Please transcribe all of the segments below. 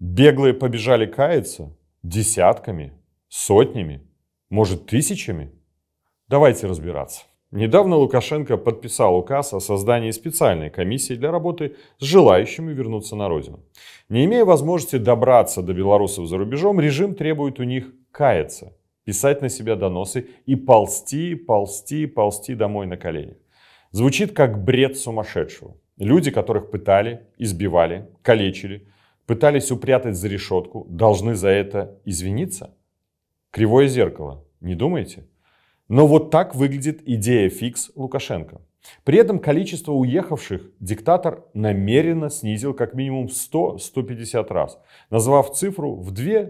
Беглые побежали каяться десятками, сотнями, может тысячами? Давайте разбираться. Недавно Лукашенко подписал указ о создании специальной комиссии для работы с желающими вернуться на родину. Не имея возможности добраться до белорусов за рубежом, режим требует у них каяться, писать на себя доносы и ползти, ползти, ползти домой на колени. Звучит как бред сумасшедшего. Люди, которых пытали, избивали, калечили – пытались упрятать за решетку, должны за это извиниться? Кривое зеркало, не думаете? Но вот так выглядит идея фикс Лукашенко. При этом количество уехавших диктатор намеренно снизил как минимум 100-150 раз, назвав цифру в 2-4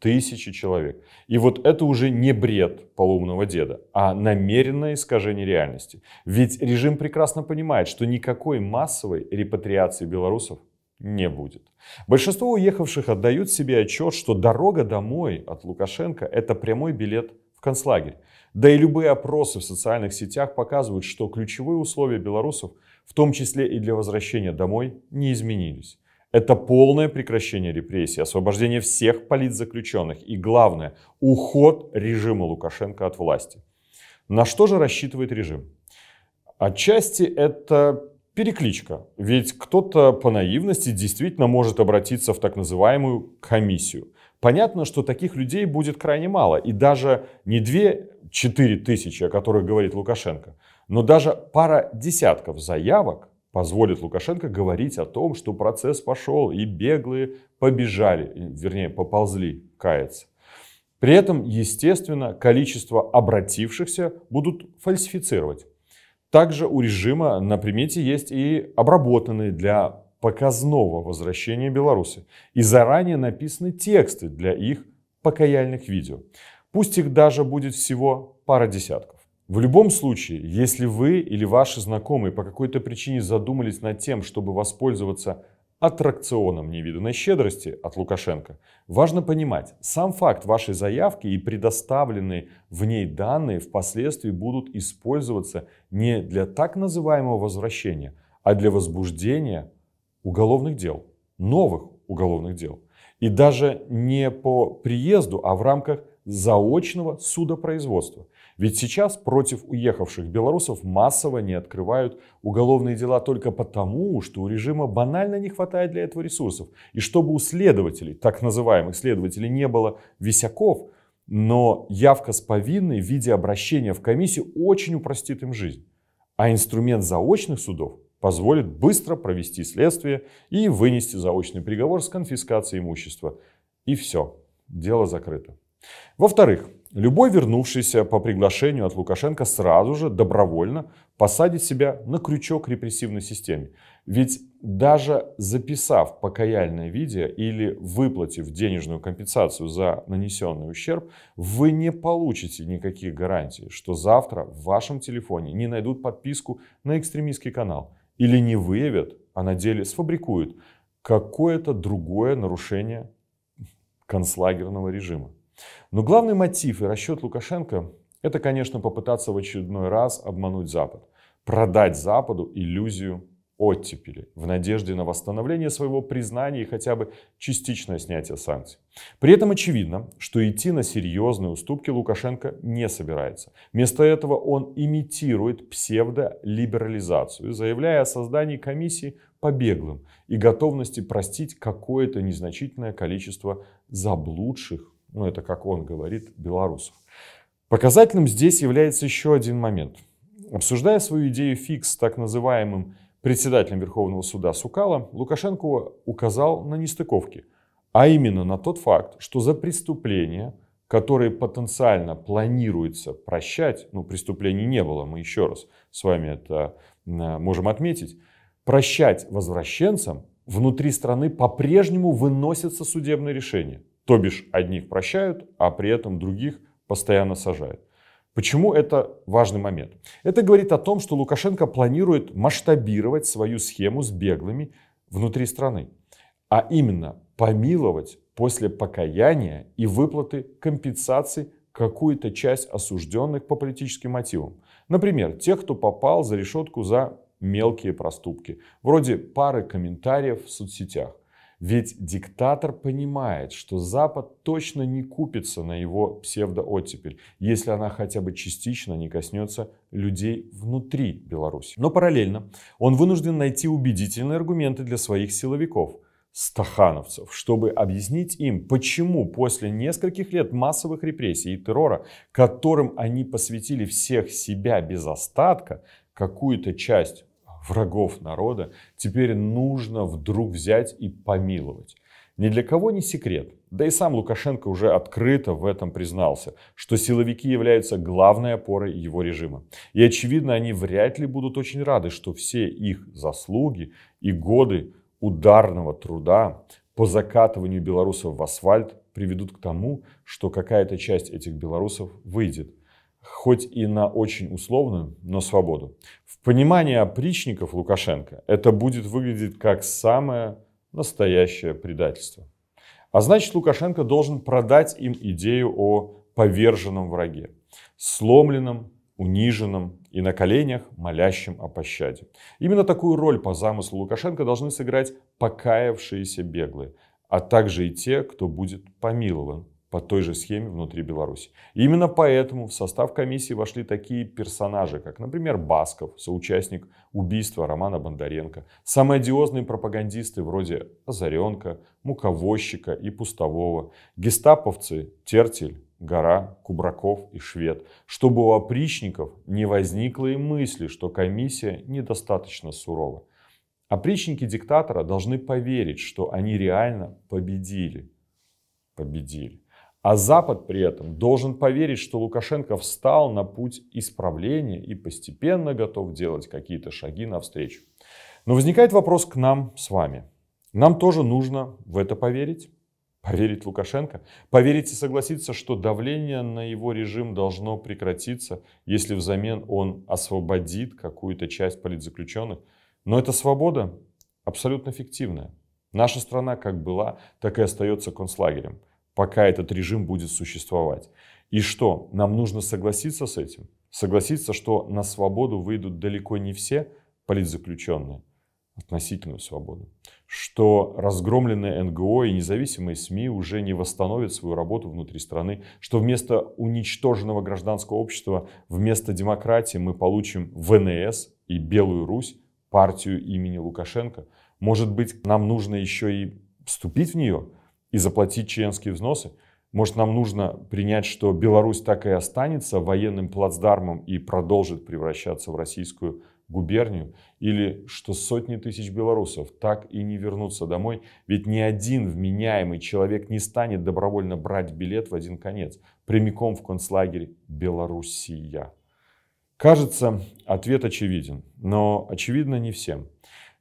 тысячи человек. И вот это уже не бред полумного деда, а намеренное искажение реальности. Ведь режим прекрасно понимает, что никакой массовой репатриации белорусов не будет. Большинство уехавших отдают себе отчет, что дорога домой от Лукашенко – это прямой билет в концлагерь. Да и любые опросы в социальных сетях показывают, что ключевые условия белорусов, в том числе и для возвращения домой, не изменились. Это полное прекращение репрессий, освобождение всех политзаключенных и, главное, уход режима Лукашенко от власти. На что же рассчитывает режим? Отчасти это перекличка. Ведь кто-то по наивности действительно может обратиться в так называемую комиссию. Понятно, что таких людей будет крайне мало. И даже не 2-4 тысячи, о которых говорит Лукашенко, но даже пара десятков заявок позволит Лукашенко говорить о том, что процесс пошел и беглые побежали, вернее поползли каяться. При этом, естественно, количество обратившихся будут фальсифицировать. Также у режима на примете есть и обработанные для показного возвращения белорусы и заранее написаны тексты для их покаяльных видео. Пусть их даже будет всего пара десятков. В любом случае, если вы или ваши знакомые по какой-то причине задумались над тем, чтобы воспользоваться аттракционом невиданной щедрости от Лукашенко. Важно понимать, сам факт вашей заявки и предоставленные в ней данные впоследствии будут использоваться не для так называемого возвращения, а для возбуждения уголовных дел, новых уголовных дел. И даже не по приезду, а в рамках заочного судопроизводства. Ведь сейчас против уехавших белорусов массово не открывают уголовные дела только потому, что у режима банально не хватает для этого ресурсов. И чтобы у следователей, так называемых следователей, не было висяков, но явка с повинной в виде обращения в комиссию очень упростит им жизнь. А инструмент заочных судов позволит быстро провести следствие и вынести заочный приговор с конфискацией имущества. И все, дело закрыто. Во-вторых, Любой вернувшийся по приглашению от Лукашенко сразу же добровольно посадит себя на крючок репрессивной системе. Ведь даже записав покаяльное видео или выплатив денежную компенсацию за нанесенный ущерб, вы не получите никаких гарантий, что завтра в вашем телефоне не найдут подписку на экстремистский канал или не выявят, а на деле сфабрикуют какое-то другое нарушение концлагерного режима. Но главный мотив и расчет Лукашенко – это, конечно, попытаться в очередной раз обмануть Запад, продать Западу иллюзию оттепели в надежде на восстановление своего признания и хотя бы частичное снятие санкций. При этом очевидно, что идти на серьезные уступки Лукашенко не собирается. Вместо этого он имитирует псевдолиберализацию, заявляя о создании комиссии по беглым и готовности простить какое-то незначительное количество заблудших ну это как он говорит, белорусов. Показательным здесь является еще один момент. Обсуждая свою идею фикс с так называемым председателем Верховного суда Сукала, Лукашенко указал на нестыковки, а именно на тот факт, что за преступления, которые потенциально планируется прощать, ну преступлений не было, мы еще раз с вами это можем отметить, прощать возвращенцам внутри страны по-прежнему выносятся судебные решения – то бишь, одних прощают, а при этом других постоянно сажают. Почему это важный момент? Это говорит о том, что Лукашенко планирует масштабировать свою схему с беглыми внутри страны, а именно помиловать после покаяния и выплаты компенсаций какую-то часть осужденных по политическим мотивам. Например, тех, кто попал за решетку за мелкие проступки, вроде пары комментариев в соцсетях. Ведь диктатор понимает, что Запад точно не купится на его псевдооттепель, если она хотя бы частично не коснется людей внутри Беларуси. Но параллельно он вынужден найти убедительные аргументы для своих силовиков – стахановцев, чтобы объяснить им, почему после нескольких лет массовых репрессий и террора, которым они посвятили всех себя без остатка, какую-то часть врагов народа, теперь нужно вдруг взять и помиловать. Ни для кого не секрет, да и сам Лукашенко уже открыто в этом признался, что силовики являются главной опорой его режима. И очевидно, они вряд ли будут очень рады, что все их заслуги и годы ударного труда по закатыванию белорусов в асфальт приведут к тому, что какая-то часть этих белорусов выйдет – хоть и на очень условную, но свободу. В понимании опричников Лукашенко это будет выглядеть как самое настоящее предательство. А значит, Лукашенко должен продать им идею о поверженном враге, сломленном, униженном и на коленях молящем о пощаде. Именно такую роль по замыслу Лукашенко должны сыграть покаявшиеся беглые, а также и те, кто будет помилован по той же схеме внутри Беларуси. именно поэтому в состав комиссии вошли такие персонажи, как, например, Басков, соучастник убийства Романа Бондаренко, самые пропагандисты вроде Озаренко, Муковозчика и Пустового, гестаповцы Тертель, Гора, Кубраков и Швед, чтобы у опричников не возникло и мысли, что комиссия недостаточно сурова. Опричники диктатора должны поверить, что они реально победили. Победили. А Запад при этом должен поверить, что Лукашенко встал на путь исправления и постепенно готов делать какие-то шаги навстречу. Но возникает вопрос к нам с вами. Нам тоже нужно в это поверить. Поверить Лукашенко? Поверить и согласиться, что давление на его режим должно прекратиться, если взамен он освободит какую-то часть политзаключенных. Но эта свобода абсолютно фиктивная. Наша страна как была, так и остается концлагерем – пока этот режим будет существовать. И что? Нам нужно согласиться с этим. Согласиться, что на свободу выйдут далеко не все политзаключенные, относительную свободу. Что разгромленные НГО и независимые СМИ уже не восстановят свою работу внутри страны. Что вместо уничтоженного гражданского общества, вместо демократии мы получим ВНС и Белую Русь, партию имени Лукашенко. Может быть, нам нужно еще и вступить в нее – и заплатить членские взносы? Может, нам нужно принять, что Беларусь так и останется военным плацдармом и продолжит превращаться в российскую губернию? Или что сотни тысяч белорусов так и не вернутся домой? Ведь ни один вменяемый человек не станет добровольно брать билет в один конец, прямиком в концлагерь Белоруссия. Кажется, ответ очевиден, но очевидно не всем.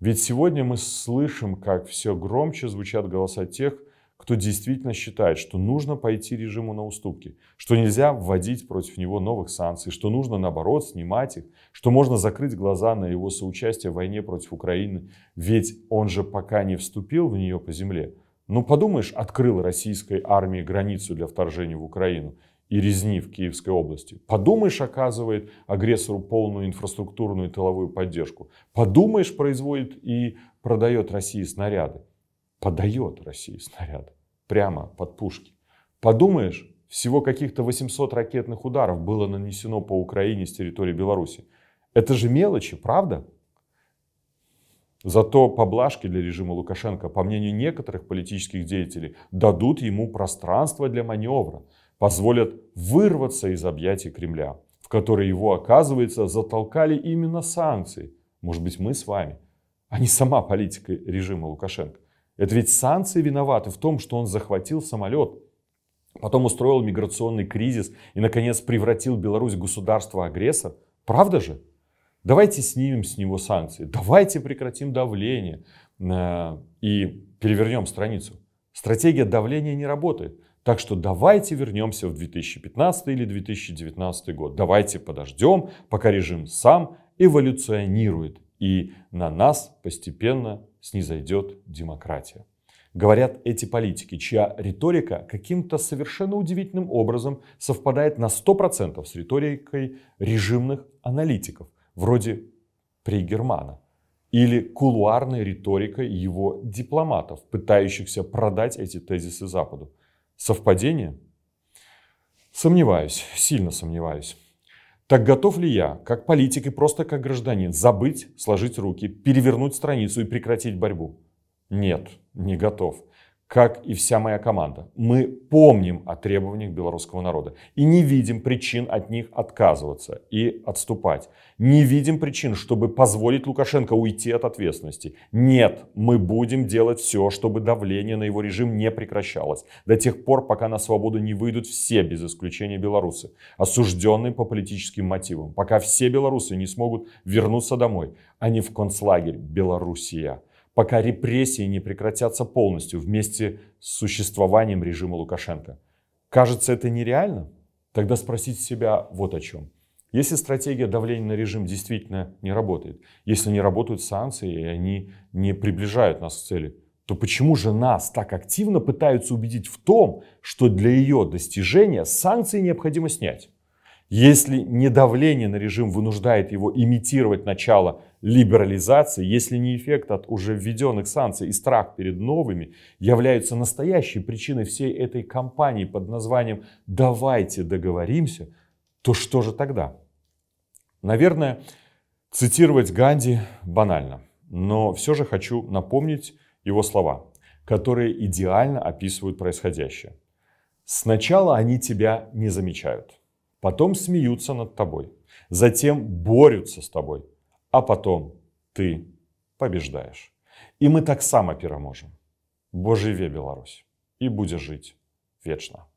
Ведь сегодня мы слышим, как все громче звучат голоса тех, кто действительно считает, что нужно пойти режиму на уступки, что нельзя вводить против него новых санкций, что нужно, наоборот, снимать их, что можно закрыть глаза на его соучастие в войне против Украины, ведь он же пока не вступил в нее по земле. Ну, подумаешь, открыл российской армии границу для вторжения в Украину и резни в Киевской области. Подумаешь, оказывает агрессору полную инфраструктурную и тыловую поддержку. Подумаешь, производит и продает России снаряды. Подает России снаряды прямо под пушки. Подумаешь, всего каких-то 800 ракетных ударов было нанесено по Украине с территории Беларуси. Это же мелочи, правда? Зато поблажки для режима Лукашенко, по мнению некоторых политических деятелей, дадут ему пространство для маневра, позволят вырваться из объятий Кремля, в которые его, оказывается, затолкали именно санкции. Может быть, мы с вами, а не сама политика режима Лукашенко. Это ведь санкции виноваты в том, что он захватил самолет, потом устроил миграционный кризис и, наконец, превратил Беларусь в государство-агрессор. Правда же? Давайте снимем с него санкции, давайте прекратим давление э, и перевернем страницу. Стратегия давления не работает. Так что давайте вернемся в 2015 или 2019 год. Давайте подождем, пока режим сам эволюционирует и на нас постепенно снизойдет демократия. Говорят эти политики, чья риторика каким-то совершенно удивительным образом совпадает на 100% с риторикой режимных аналитиков, вроде Пригермана, или кулуарной риторикой его дипломатов, пытающихся продать эти тезисы Западу. Совпадение? Сомневаюсь, сильно сомневаюсь. Так готов ли я, как политик и просто как гражданин, забыть, сложить руки, перевернуть страницу и прекратить борьбу? Нет, не готов как и вся моя команда, мы помним о требованиях белорусского народа и не видим причин от них отказываться и отступать. Не видим причин, чтобы позволить Лукашенко уйти от ответственности. Нет, мы будем делать все, чтобы давление на его режим не прекращалось до тех пор, пока на свободу не выйдут все, без исключения белорусы, осужденные по политическим мотивам, пока все белорусы не смогут вернуться домой, а не в концлагерь Белоруссия пока репрессии не прекратятся полностью вместе с существованием режима Лукашенко. Кажется, это нереально? Тогда спросить себя вот о чем. Если стратегия давления на режим действительно не работает, если не работают санкции и они не приближают нас к цели, то почему же нас так активно пытаются убедить в том, что для ее достижения санкции необходимо снять? Если не давление на режим вынуждает его имитировать начало либерализации, если не эффект от уже введенных санкций и страх перед новыми, являются настоящей причиной всей этой кампании под названием «давайте договоримся», то что же тогда? Наверное, цитировать Ганди банально, но все же хочу напомнить его слова, которые идеально описывают происходящее. Сначала они тебя не замечают, потом смеются над тобой, затем борются с тобой, а потом ты побеждаешь. и мы так само переможемо. Боживе Беларусь, и буде жить вечно.